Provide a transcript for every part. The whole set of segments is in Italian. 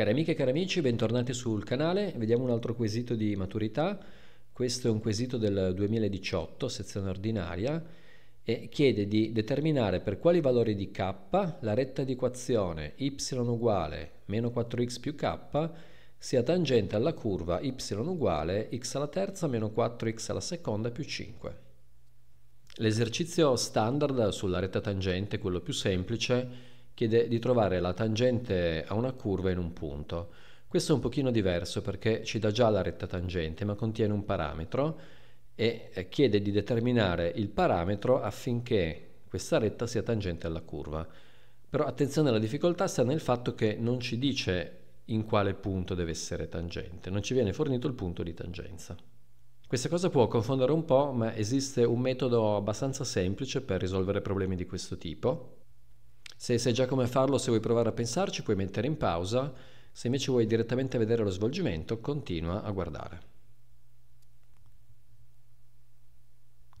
Cari amiche e cari amici, bentornati sul canale. Vediamo un altro quesito di maturità. Questo è un quesito del 2018, sezione ordinaria, e chiede di determinare per quali valori di k la retta di equazione y uguale meno 4x più k sia tangente alla curva y uguale x alla terza meno 4x alla seconda più 5. L'esercizio standard sulla retta tangente, quello più semplice, è chiede di trovare la tangente a una curva in un punto. Questo è un pochino diverso perché ci dà già la retta tangente ma contiene un parametro e eh, chiede di determinare il parametro affinché questa retta sia tangente alla curva. Però attenzione alla difficoltà sta nel fatto che non ci dice in quale punto deve essere tangente, non ci viene fornito il punto di tangenza. Questa cosa può confondere un po', ma esiste un metodo abbastanza semplice per risolvere problemi di questo tipo, se sai già come farlo, se vuoi provare a pensarci, puoi mettere in pausa. Se invece vuoi direttamente vedere lo svolgimento, continua a guardare.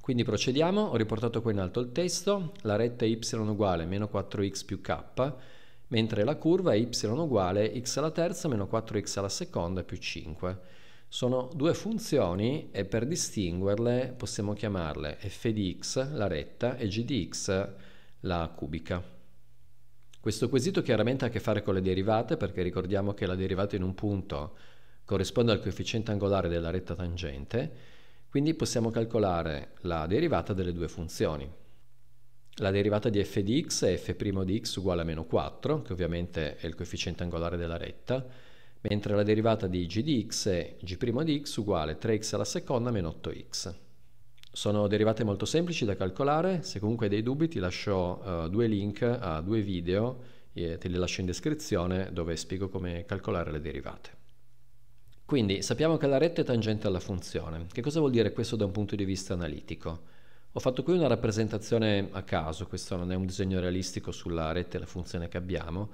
Quindi procediamo, ho riportato qui in alto il testo, la retta è y uguale meno 4x più k, mentre la curva è y uguale x alla terza meno 4x alla seconda più 5. Sono due funzioni e per distinguerle possiamo chiamarle f di x, la retta, e g di x, la cubica. Questo quesito chiaramente ha a che fare con le derivate perché ricordiamo che la derivata in un punto corrisponde al coefficiente angolare della retta tangente, quindi possiamo calcolare la derivata delle due funzioni. La derivata di f di x è f' di x uguale a meno 4, che ovviamente è il coefficiente angolare della retta, mentre la derivata di g di x è g' di x uguale 3x alla seconda meno 8x. Sono derivate molto semplici da calcolare, se comunque hai dei dubbi ti lascio uh, due link a due video, e te li lascio in descrizione dove spiego come calcolare le derivate. Quindi sappiamo che la retta è tangente alla funzione. Che cosa vuol dire questo da un punto di vista analitico? Ho fatto qui una rappresentazione a caso, questo non è un disegno realistico sulla retta e la funzione che abbiamo,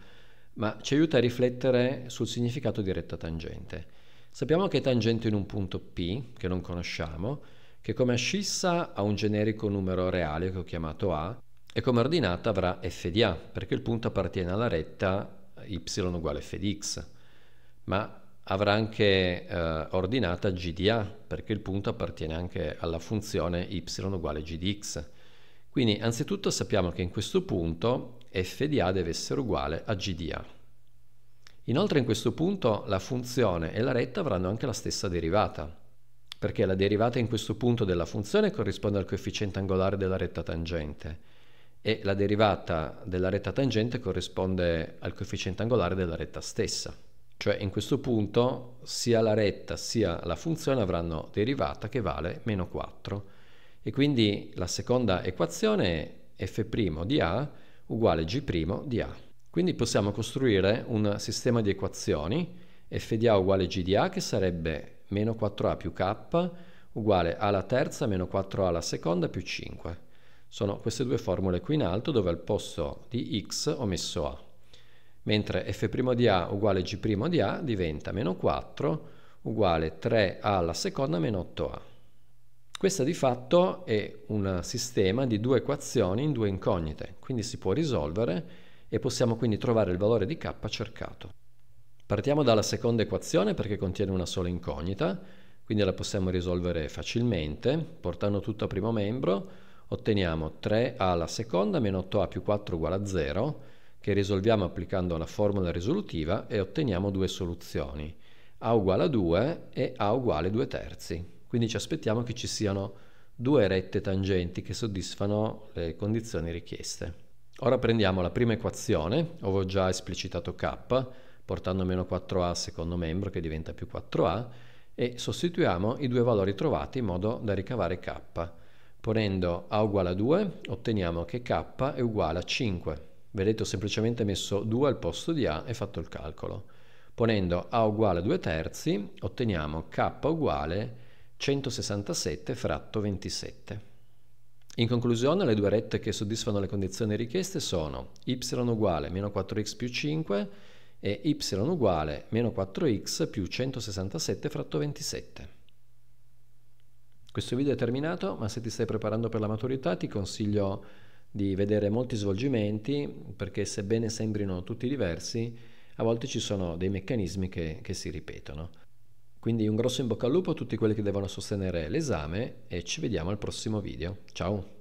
ma ci aiuta a riflettere sul significato di retta tangente. Sappiamo che è tangente in un punto P, che non conosciamo, che come ascissa ha un generico numero reale che ho chiamato A e come ordinata avrà f di A, perché il punto appartiene alla retta y uguale f di x, ma avrà anche eh, ordinata g di A, perché il punto appartiene anche alla funzione y uguale g di x. Quindi anzitutto sappiamo che in questo punto f di A deve essere uguale a g di A. Inoltre in questo punto la funzione e la retta avranno anche la stessa derivata, perché la derivata in questo punto della funzione corrisponde al coefficiente angolare della retta tangente e la derivata della retta tangente corrisponde al coefficiente angolare della retta stessa. Cioè in questo punto sia la retta sia la funzione avranno derivata che vale meno 4 e quindi la seconda equazione è f' di A uguale g' di A. Quindi possiamo costruire un sistema di equazioni f di A uguale g di A che sarebbe meno 4a più k uguale a alla terza meno 4a alla seconda più 5. Sono queste due formule qui in alto dove al posto di x ho messo a. Mentre f' di a uguale g' di a diventa meno 4 uguale 3a alla seconda meno 8a. Questa di fatto è un sistema di due equazioni in due incognite, quindi si può risolvere e possiamo quindi trovare il valore di k cercato. Partiamo dalla seconda equazione perché contiene una sola incognita, quindi la possiamo risolvere facilmente. Portando tutto a primo membro otteniamo 3a alla seconda meno 8a più 4 uguale a 0, che risolviamo applicando la formula risolutiva e otteniamo due soluzioni, a uguale a 2 e a uguale a 2 terzi. Quindi ci aspettiamo che ci siano due rette tangenti che soddisfano le condizioni richieste. Ora prendiamo la prima equazione, ho già esplicitato k, portando meno 4a secondo membro che diventa più 4a e sostituiamo i due valori trovati in modo da ricavare k. Ponendo a uguale a 2 otteniamo che k è uguale a 5. Vedete ho semplicemente messo 2 al posto di a e fatto il calcolo. Ponendo a uguale a 2 terzi otteniamo k uguale 167 fratto 27. In conclusione, le due rette che soddisfano le condizioni richieste sono y uguale meno 4x più 5 e y uguale meno 4x più 167 fratto 27. Questo video è terminato, ma se ti stai preparando per la maturità ti consiglio di vedere molti svolgimenti perché sebbene sembrino tutti diversi, a volte ci sono dei meccanismi che, che si ripetono. Quindi un grosso in bocca al lupo a tutti quelli che devono sostenere l'esame e ci vediamo al prossimo video. Ciao!